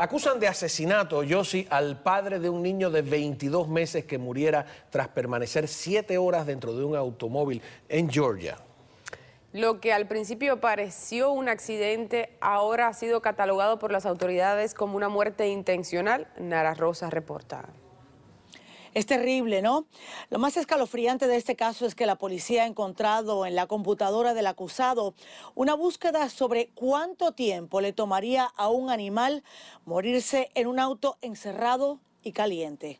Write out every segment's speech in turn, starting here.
Acusan de asesinato, Yossi, al padre de un niño de 22 meses que muriera tras permanecer siete horas dentro de un automóvil en Georgia. Lo que al principio pareció un accidente ahora ha sido catalogado por las autoridades como una muerte intencional. Nara Rosa reporta. Es terrible, ¿no? Lo más escalofriante de este caso es que la policía ha encontrado en la computadora del acusado una búsqueda sobre cuánto tiempo le tomaría a un animal morirse en un auto encerrado y caliente.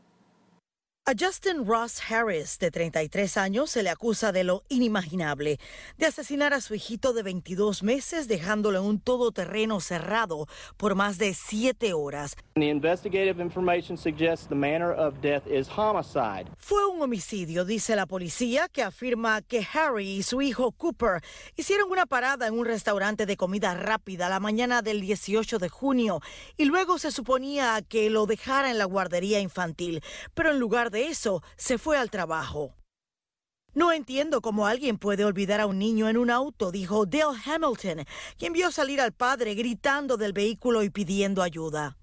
A Justin Ross Harris, de 33 años, se le acusa de lo inimaginable, de asesinar a su hijito de 22 meses dejándolo en un todoterreno cerrado por más de siete horas. Fue un homicidio, dice la policía, que afirma que Harry y su hijo Cooper hicieron una parada en un restaurante de comida rápida la mañana del 18 de junio y luego se suponía que lo dejara en la guardería infantil, pero en lugar de eso, se fue al trabajo. No entiendo cómo alguien puede olvidar a un niño en un auto, dijo Dale Hamilton, quien vio salir al padre gritando del vehículo y pidiendo ayuda.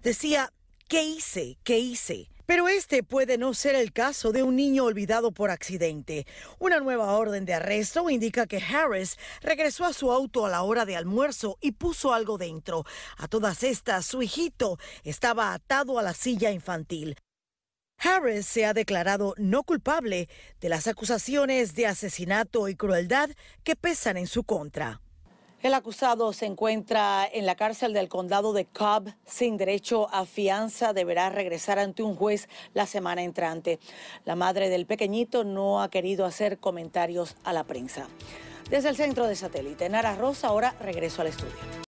Decía, ¿qué hice? ¿Qué hice? Pero este puede no ser el caso de un niño olvidado por accidente. Una nueva orden de arresto indica que Harris regresó a su auto a la hora de almuerzo y puso algo dentro. A todas estas, su hijito estaba atado a la silla infantil. Harris se ha declarado no culpable de las acusaciones de asesinato y crueldad que pesan en su contra. El acusado se encuentra en la cárcel del condado de Cobb sin derecho a fianza. Deberá regresar ante un juez la semana entrante. La madre del pequeñito no ha querido hacer comentarios a la prensa. Desde el centro de satélite, Nara Rosa, ahora regreso al estudio.